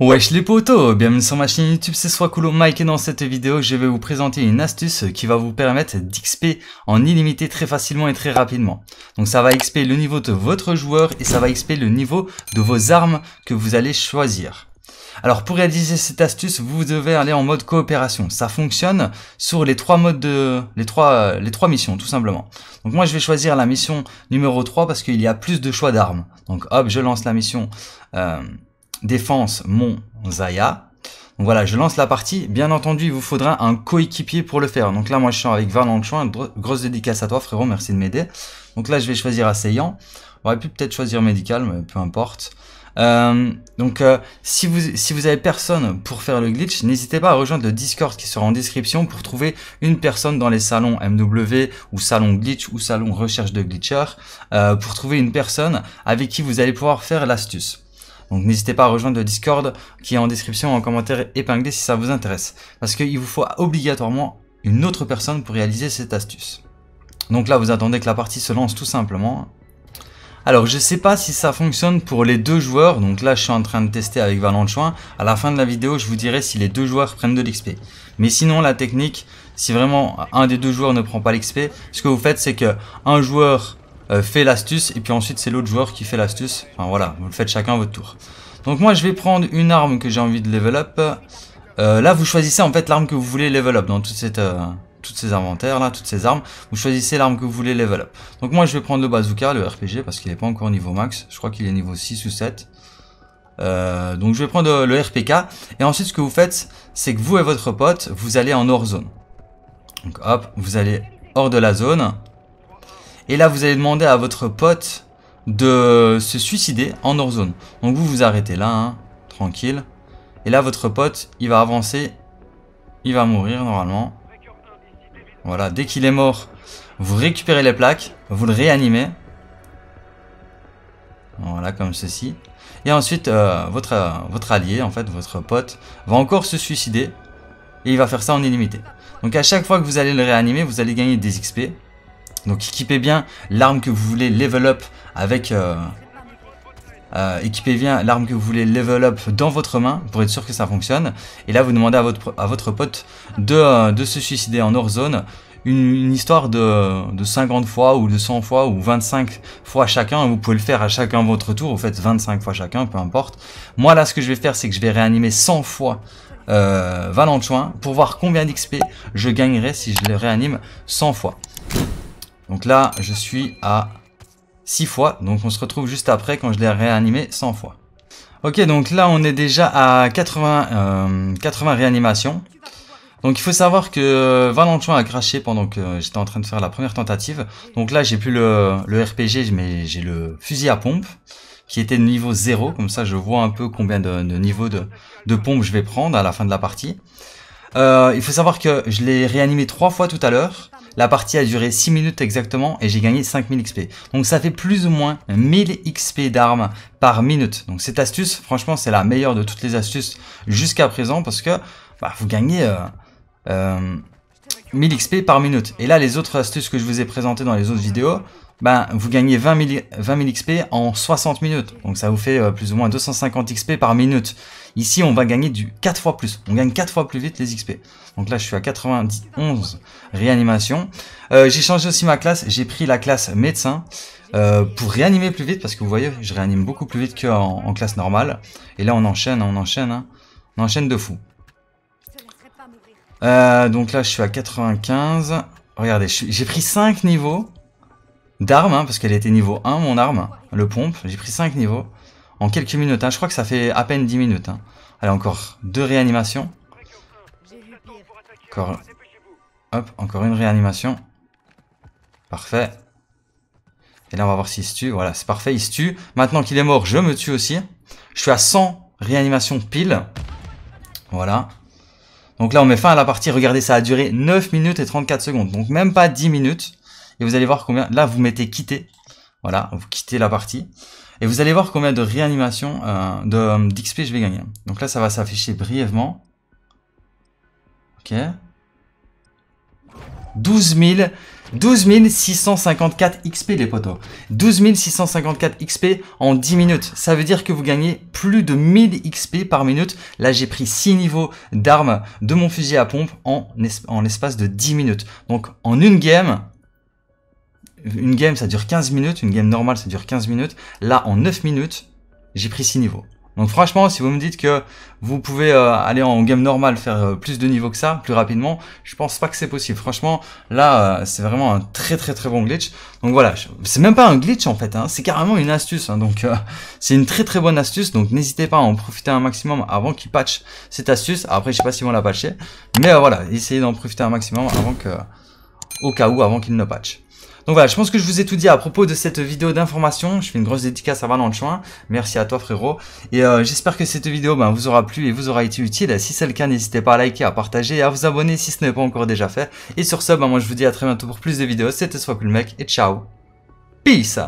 Wesh les potos, bienvenue sur ma chaîne YouTube, c'est Swakulo Mike et dans cette vidéo je vais vous présenter une astuce qui va vous permettre d'XP en illimité très facilement et très rapidement. Donc ça va XP le niveau de votre joueur et ça va XP le niveau de vos armes que vous allez choisir. Alors pour réaliser cette astuce, vous devez aller en mode coopération. Ça fonctionne sur les trois modes de les trois les trois missions tout simplement. Donc moi je vais choisir la mission numéro 3 parce qu'il y a plus de choix d'armes. Donc hop, je lance la mission euh, défense mon Zaya. Donc voilà, je lance la partie. Bien entendu, il vous faudra un coéquipier pour le faire. Donc là, moi, je suis avec Valentin, Grosse dédicace à toi, frérot. Merci de m'aider. Donc là, je vais choisir Asseyant. On aurait pu peut-être choisir médical, mais peu importe. Euh, donc, euh, si vous si vous avez personne pour faire le glitch, n'hésitez pas à rejoindre le Discord qui sera en description pour trouver une personne dans les salons MW ou salon glitch ou salon recherche de glitcher euh, pour trouver une personne avec qui vous allez pouvoir faire l'astuce. Donc n'hésitez pas à rejoindre le Discord qui est en description, en commentaire épinglé si ça vous intéresse. Parce qu'il vous faut obligatoirement une autre personne pour réaliser cette astuce. Donc là, vous attendez que la partie se lance tout simplement. Alors, je sais pas si ça fonctionne pour les deux joueurs. Donc là, je suis en train de tester avec Valenchoin. À la fin de la vidéo, je vous dirai si les deux joueurs prennent de l'XP. Mais sinon, la technique, si vraiment un des deux joueurs ne prend pas l'XP, ce que vous faites, c'est que un joueur euh, fait l'astuce et puis ensuite c'est l'autre joueur qui fait l'astuce. Enfin voilà, vous le faites chacun à votre tour. Donc moi je vais prendre une arme que j'ai envie de level up. Euh, là vous choisissez en fait l'arme que vous voulez level up dans toutes cette, euh, toutes ces inventaires là, toutes ces armes. Vous choisissez l'arme que vous voulez level up. Donc moi je vais prendre le bazooka, le RPG parce qu'il est pas encore niveau max. Je crois qu'il est niveau 6 ou 7. donc je vais prendre le RPK et ensuite ce que vous faites c'est que vous et votre pote vous allez en hors zone donc hop vous allez hors de la zone et là, vous allez demander à votre pote de se suicider en hors zone. Donc vous vous arrêtez là, hein, tranquille. Et là, votre pote, il va avancer. Il va mourir normalement. Voilà, dès qu'il est mort, vous récupérez les plaques, vous le réanimez. Voilà, comme ceci. Et ensuite, euh, votre, euh, votre allié, en fait, votre pote, va encore se suicider. Et il va faire ça en illimité. Donc à chaque fois que vous allez le réanimer, vous allez gagner des XP. Donc équipez bien l'arme que vous voulez level up avec... Euh, euh, équipez bien l'arme que vous voulez level up dans votre main pour être sûr que ça fonctionne. Et là, vous demandez à votre, à votre pote euh, de, se suicider en hors zone. Une, histoire de, 50 fois ou de 100 fois ou 25 fois chacun. Vous pouvez le faire à chacun votre tour. Vous faites 25 fois chacun, peu importe. Moi, là, ce que je vais faire, c'est que je vais réanimer 100 fois euh, pour voir combien d'XP je gagnerai si je le réanime 100 fois. Donc là, je suis à 6 fois. Donc on se retrouve juste après quand je l'ai réanimé 100 fois. Ok, donc là, on est déjà à 80, 80 euh, réanimations. Donc il faut savoir que Valentin a craché pendant que j'étais en train de faire la première tentative. Donc là j'ai plus le, RPG mais j'ai le fusil à pompe qui était de niveau 0. Comme ça je vois un peu combien de, de niveaux de, de, pompe je vais prendre à la fin de la partie. Euh, il faut savoir que je l'ai réanimé trois fois tout à l'heure. La partie a duré 6 minutes exactement et j'ai gagné 5000 XP. Donc ça fait plus ou moins 1000 XP d'armes par minute. Donc cette astuce, franchement, c'est la meilleure de toutes les astuces jusqu'à présent parce que bah, vous gagnez... 1000 euh, euh, XP par minute. Et là, les autres astuces que je vous ai présentées dans les autres vidéos, bah, vous gagnez 20 000, XP en 60 minutes. Donc ça vous fait euh, plus ou moins 250 XP par minute. Ici, on va gagner du 4 fois plus. On gagne 4 fois plus vite les XP. Donc là, je suis à 91 réanimation. Euh, j'ai changé aussi ma classe. J'ai pris la classe médecin euh, pour réanimer plus vite. Parce que vous voyez, je réanime beaucoup plus vite qu'en classe normale. Et là, on enchaîne, on enchaîne. Hein. On enchaîne de fou. Euh, donc là, je suis à 95. Regardez, j'ai pris 5 niveaux d'armes. Hein, parce qu'elle était niveau 1, mon arme. Le pompe. J'ai pris 5 niveaux en quelques minutes. Hein. Je crois que ça fait à peine 10 minutes. Hein. Allez, encore deux réanimations. Encore... Hop, encore une réanimation. Parfait. Et là, on va voir s'il se tue. Voilà, c'est parfait, il se tue. Maintenant qu'il est mort, je me tue aussi. Je suis à 100 réanimations pile. Voilà. Donc là, on met fin à la partie. Regardez, ça a duré 9 minutes et 34 secondes. Donc même pas 10 minutes. Et vous allez voir combien... Là, vous mettez quitter. Voilà, vous quittez la partie. Et vous allez voir combien de réanimation, euh, euh, d'XP je vais gagner. Donc là, ça va s'afficher brièvement. Ok. 12 000, 654 XP les potos. 12 654 XP en 10 minutes. Ça veut dire que vous gagnez plus de 1000 XP par minute. Là, j'ai pris 6 niveaux d'armes de mon fusil à pompe en, en l'espace de 10 minutes. Donc, en une game, une game ça dure 15 minutes, une game normale ça dure 15 minutes. Là, en 9 minutes, j'ai pris 6 niveaux. Donc franchement, si vous me dites que vous pouvez euh, aller en game normale faire euh, plus de niveaux que ça, plus rapidement, je pense pas que c'est possible. Franchement, là, euh, c'est vraiment un très très très bon glitch. Donc voilà, c'est même pas un glitch en fait, hein. c'est carrément une astuce. Hein. donc c'est une très très bonne astuce, donc n'hésitez pas à en profiter un maximum avant qu'ils patchent cette astuce. Après, je sais pas si vont la patcher, mais voilà, essayez d'en profiter un maximum avant que, au cas où, avant qu'ils ne patchent. Donc voilà, je pense que je vous ai tout dit à propos de cette vidéo d'information. Je fais une grosse dédicace à Valentin. Merci à toi frérot. Et euh, j'espère que cette vidéo ben, vous aura plu et vous aura été utile. Si c'est le cas, n'hésitez pas à liker, à partager et à vous abonner si ce n'est pas encore déjà fait. Et sur ce, ben, moi je vous dis à très bientôt pour plus de vidéos. C'était Soit le Mec et ciao. Peace